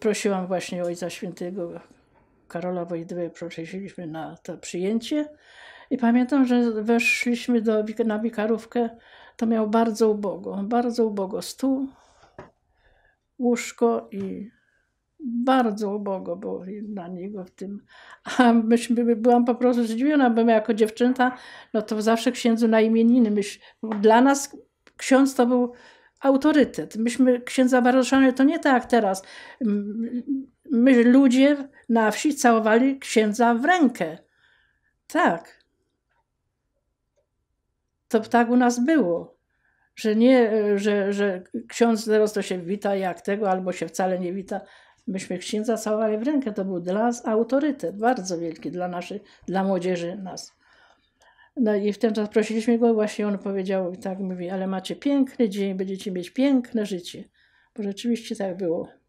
Prosiłam właśnie Ojca Świętego Karola Wojdyłę, prosiliśmy na to przyjęcie. I pamiętam, że weszliśmy do, na wikarówkę, to miał bardzo ubogo, bardzo ubogo stół, łóżko i bardzo ubogo było dla niego w tym. A myśmy, byłam po prostu zdziwiona, bo my jako dziewczynta, no to zawsze księdzu na imieniny. Myś, dla nas ksiądz to był autorytet. Myśmy księdza Baroszany, to nie tak jak teraz. My ludzie na wsi całowali księdza w rękę. Tak. To tak u nas było. Że nie, że, że ksiądz teraz to się wita jak tego, albo się wcale nie wita. Myśmy księdza całowali w rękę. To był dla nas autorytet, bardzo wielki dla naszej dla młodzieży nas. No i w ten czas prosiliśmy go, właśnie on powiedział tak mówi, ale macie piękny dzień, będziecie mieć piękne życie. Bo rzeczywiście tak było.